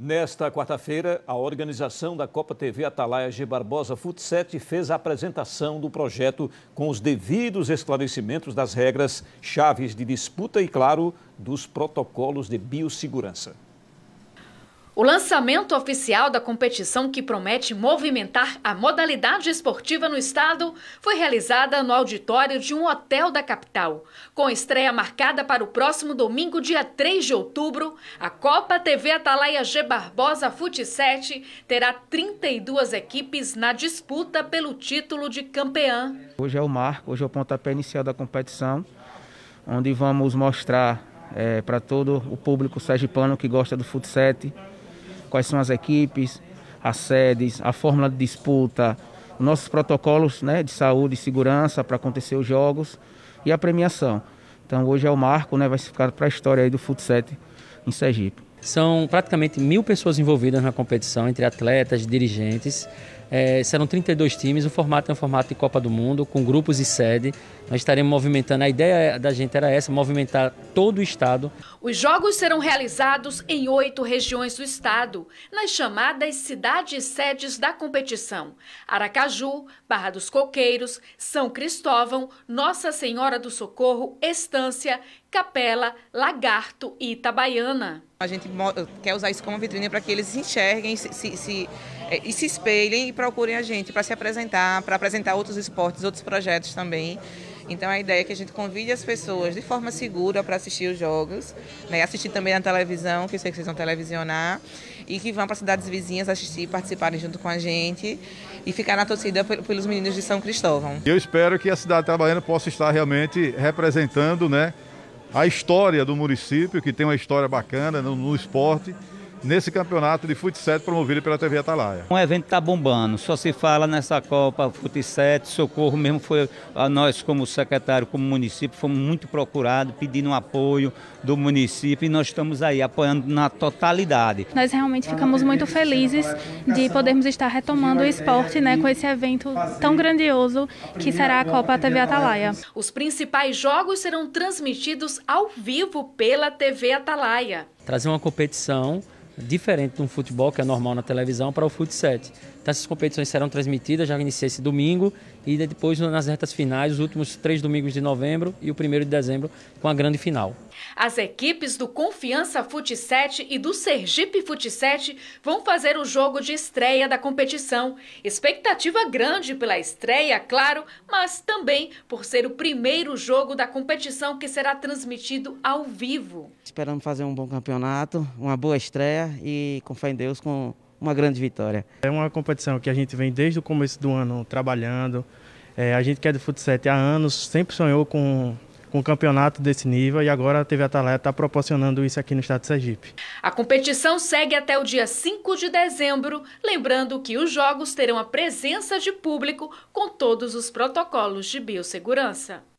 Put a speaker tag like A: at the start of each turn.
A: Nesta quarta-feira, a organização da Copa TV Atalaia G. Barbosa Futset fez a apresentação do projeto com os devidos esclarecimentos das regras, chaves de disputa e, claro, dos protocolos de biossegurança.
B: O lançamento oficial da competição que promete movimentar a modalidade esportiva no estado foi realizada no auditório de um hotel da capital. Com estreia marcada para o próximo domingo, dia 3 de outubro, a Copa TV Atalaia G Barbosa Fute 7 terá 32 equipes na disputa pelo título de campeã.
C: Hoje é o marco, hoje é o pontapé inicial da competição, onde vamos mostrar é, para todo o público sergipano que gosta do futsal quais são as equipes, as sedes, a fórmula de disputa, nossos protocolos né, de saúde e segurança para acontecer os jogos e a premiação. Então hoje é o marco, né, vai ficar para a história aí do futsal em Sergipe. São praticamente mil pessoas envolvidas na competição, entre atletas, dirigentes. É, serão 32 times, o formato é um formato de Copa do Mundo, com grupos e sede. Nós estaremos movimentando, a ideia da gente era essa, movimentar todo o estado.
B: Os jogos serão realizados em oito regiões do estado, nas chamadas cidades sedes da competição: Aracaju, Barra dos Coqueiros, São Cristóvão, Nossa Senhora do Socorro, Estância, Capela, Lagarto e Itabaiana.
A: A gente quer usar isso como vitrine para que eles enxerguem se, se, se, é, e se espelhem procurem a gente para se apresentar, para apresentar outros esportes, outros projetos também. Então a ideia é que a gente convide as pessoas de forma segura para assistir os jogos, né? assistir também na televisão, que eu sei que vocês vão televisionar, e que vão para cidades vizinhas assistir, participarem junto com a gente e ficar na torcida pelos meninos de São Cristóvão. Eu espero que a cidade trabalhando possa estar realmente representando, né, a história do município, que tem uma história bacana no, no esporte nesse campeonato de futsal promovido pela TV Atalaia.
C: Um evento está bombando, só se fala nessa Copa futsal, socorro mesmo foi a nós como secretário, como município, fomos muito procurados, pedindo um apoio do município e nós estamos aí apoiando na totalidade.
B: Nós realmente ficamos muito felizes de podermos estar retomando o esporte, né, com esse evento tão grandioso que será a Copa TV Atalaia. Os principais jogos serão transmitidos ao vivo pela TV Atalaia.
C: Trazer uma competição diferente de um futebol que é normal na televisão para o futsal. Então essas competições serão transmitidas, já iniciei esse domingo e depois nas retas finais, os últimos três domingos de novembro e o primeiro de dezembro com a grande final.
B: As equipes do Confiança Fute e do Sergipe Fute vão fazer o jogo de estreia da competição. Expectativa grande pela estreia, claro, mas também por ser o primeiro jogo da competição que será transmitido ao vivo.
A: Esperando fazer um bom campeonato, uma boa estreia
C: e, com fé em Deus, com uma grande vitória. É uma competição que a gente vem desde o começo do ano trabalhando. É, a gente que é do futsal há anos sempre sonhou com com um campeonato desse nível e agora a TV Atalaia está proporcionando isso aqui no estado de Sergipe.
B: A competição segue até o dia 5 de dezembro, lembrando que os jogos terão a presença de público com todos os protocolos de biossegurança.